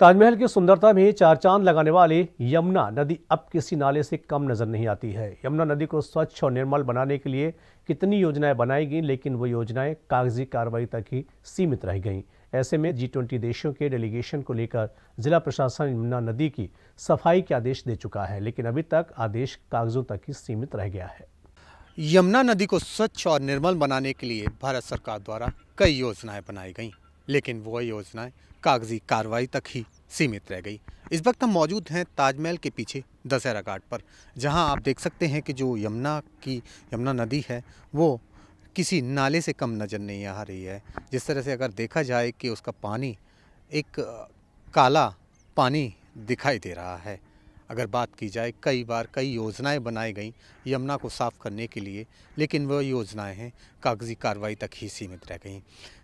ताजमहल की सुंदरता में चार चांद लगाने वाली यमुना नदी अब किसी नाले से कम नजर नहीं आती है यमुना नदी को स्वच्छ और निर्मल बनाने के लिए कितनी योजनाएं बनाई गई लेकिन वो योजनाएं कागजी कार्रवाई तक ही सीमित रह गईं ऐसे में जी ट्वेंटी देशों के डेलीगेशन को लेकर जिला प्रशासन यमुना नदी की सफाई के आदेश दे चुका है लेकिन अभी तक आदेश कागजों तक ही सीमित रह गया है यमुना नदी को स्वच्छ और निर्मल बनाने के लिए भारत सरकार द्वारा कई योजनाएं बनाई गईं लेकिन वो योजनाएं कागजी कार्रवाई तक ही सीमित रह गई इस वक्त हम मौजूद हैं ताजमहल के पीछे दशहरा घाट पर जहां आप देख सकते हैं कि जो यमुना की यमुना नदी है वो किसी नाले से कम नज़र नहीं आ रही है जिस तरह से अगर देखा जाए कि उसका पानी एक काला पानी दिखाई दे रहा है अगर बात की जाए कई बार कई योजनाएं बनाई गई यमुना को साफ़ करने के लिए लेकिन वह योजनाएं हैं कागजी कार्रवाई तक ही सीमित रह गई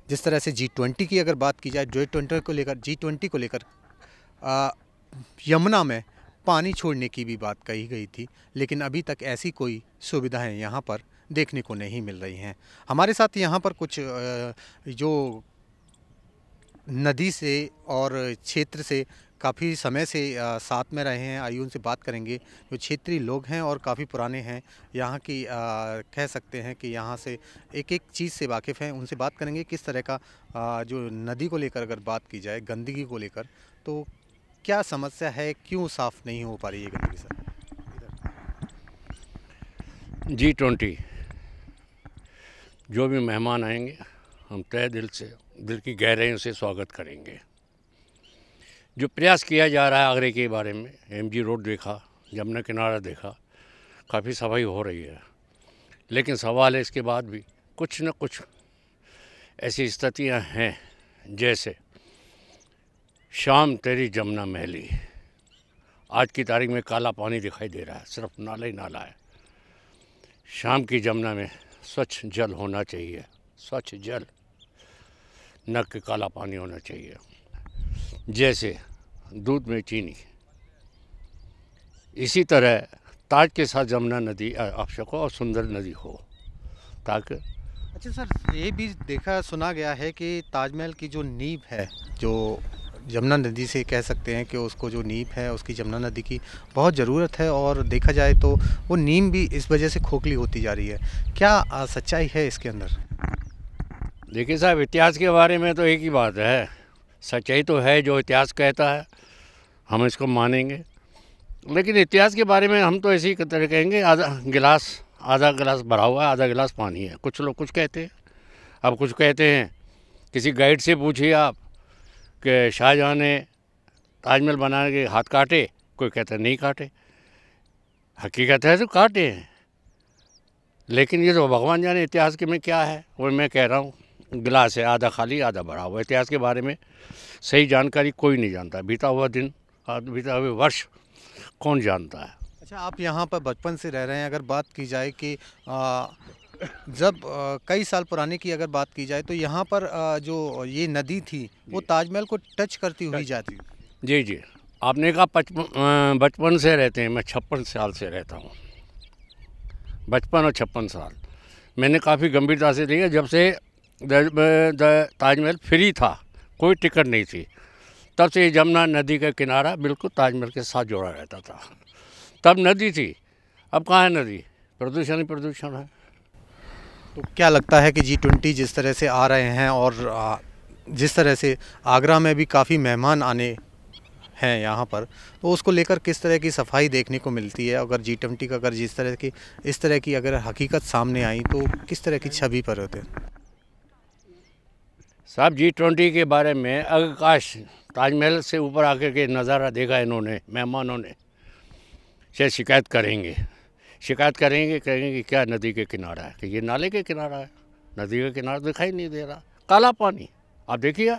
जिस तरह से जी ट्वेंटी की अगर बात की जाए जी ट्वेंटी को लेकर जी ट्वेंटी को लेकर यमुना में पानी छोड़ने की भी बात कही गई थी लेकिन अभी तक ऐसी कोई सुविधाएं यहाँ पर देखने को नहीं मिल रही हैं हमारे साथ यहाँ पर कुछ जो नदी से और क्षेत्र से काफ़ी समय से साथ में रहे हैं आइए उनसे बात करेंगे जो क्षेत्रीय लोग हैं और काफ़ी पुराने हैं यहाँ की कह सकते हैं कि यहाँ से एक एक चीज़ से वाकिफ़ हैं उनसे बात करेंगे किस तरह का जो नदी को लेकर अगर बात की जाए गंदगी को लेकर तो क्या समस्या है क्यों साफ़ नहीं हो पा रही है गंदगी सर जी ट्वेंटी जो भी मेहमान आएंगे हम तय दिल से दिल की गहराइयों से स्वागत करेंगे जो प्रयास किया जा रहा है आगरे के बारे में एमजी रोड देखा यमुना किनारा देखा काफ़ी सफाई हो रही है लेकिन सवाल है इसके बाद भी कुछ न कुछ ऐसी स्थितियां हैं जैसे शाम तेरी जमुना महली आज की तारीख में काला पानी दिखाई दे रहा है सिर्फ नाला ही नाला है शाम की जमुना में स्वच्छ जल होना चाहिए स्वच्छ जल न कि काला पानी होना चाहिए जैसे दूध में चीनी इसी तरह ताज के साथ जमुना नदी आवश्यक हो और सुंदर नदी हो ताकि अच्छा सर ये भी देखा सुना गया है कि ताजमहल की जो नींव है जो यमुना नदी से कह सकते हैं कि उसको जो नींव है उसकी यमुना नदी की बहुत ज़रूरत है और देखा जाए तो वो नीम भी इस वजह से खोखली होती जा रही है क्या सच्चाई है इसके अंदर देखिए साहब इतिहास के बारे में तो एक ही बात है सच्चाई तो है जो इतिहास कहता है हम इसको मानेंगे लेकिन इतिहास के बारे में हम तो ही तरह कहेंगे आधा गिलास आधा गिलास भरा हुआ है आधा गिलास पानी है कुछ लोग कुछ कहते हैं अब कुछ कहते हैं किसी गाइड से पूछिए आप कि शाहजहाँ ने ताजमहल बनाने के हाथ काटे कोई कहता है नहीं काटे हकीकत है तो काटे हैं लेकिन ये तो भगवान जाने इतिहास के में क्या है वो मैं कह रहा हूँ गिलास है आधा खाली आधा भरा हुआ इतिहास के बारे में सही जानकारी कोई नहीं जानता बीता हुआ दिन बीता हुए वर्ष कौन जानता है अच्छा आप यहाँ पर बचपन से रह रहे हैं अगर बात की जाए कि आ, जब आ, कई साल पुराने की अगर बात की जाए तो यहाँ पर आ, जो ये नदी थी वो ताजमहल को टच करती हुई जाती जी जी आपने कहा बचपन से रहते हैं मैं छप्पन साल से रहता हूँ बचपन और छप्पन साल मैंने काफ़ी गंभीरता से लिया जब से ताजमहल फ्री था कोई टिकट नहीं थी तब से यमुना नदी का किनारा बिल्कुल ताजमहल के साथ जोड़ा रहता था तब नदी थी अब कहाँ है नदी प्रदूषण ही प्रदूषण है तो क्या लगता है कि जी ट्वेंटी जिस तरह से आ रहे हैं और जिस तरह से आगरा में भी काफ़ी मेहमान आने हैं यहाँ पर तो उसको लेकर किस तरह की सफाई देखने को मिलती है अगर जी ट्वेंटी का अगर जिस तरह की इस तरह की अगर हकीकत सामने आई तो किस तरह की छवि पर होते हैं साहब जी ट्वेंटी के बारे में अवकाश ताजमहल से ऊपर आकर के नज़ारा देखा इन्होंने मेहमानों ने से शिकायत करेंगे शिकायत करेंगे कहेंगे कि क्या नदी के किनारा है कि ये नाले के किनारा है नदी का किनारा दिखाई नहीं दे रहा काला पानी आप देखिए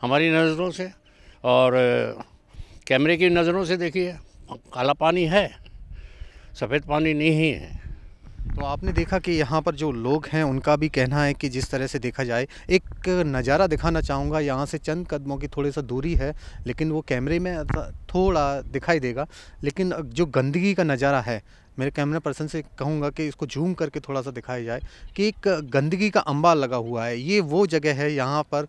हमारी नज़रों से और कैमरे की नज़रों से देखिए काला पानी है सफ़ेद पानी नहीं है तो आपने देखा कि यहाँ पर जो लोग हैं उनका भी कहना है कि जिस तरह से देखा जाए एक नज़ारा दिखाना चाहूँगा यहाँ से चंद कदमों की थोड़ी सा दूरी है लेकिन वो कैमरे में थोड़ा दिखाई देगा लेकिन जो गंदगी का नज़ारा है मेरे कैमरा पर्सन से कहूँगा कि इसको जूम करके थोड़ा सा दिखाया जाए कि एक गंदगी का अंबार लगा हुआ है ये वो जगह है यहाँ पर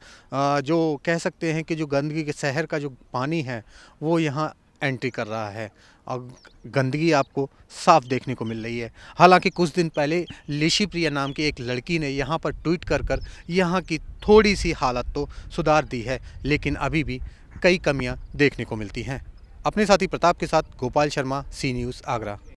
जो कह सकते हैं कि जो गंदगी के शहर का जो पानी है वो यहाँ एंट्री कर रहा है और गंदगी आपको साफ देखने को मिल रही है हालांकि कुछ दिन पहले लिशी प्रिया नाम की एक लड़की ने यहाँ पर ट्वीट कर कर यहाँ की थोड़ी सी हालत तो सुधार दी है लेकिन अभी भी कई कमियाँ देखने को मिलती हैं अपने साथी प्रताप के साथ गोपाल शर्मा सी न्यूज़ आगरा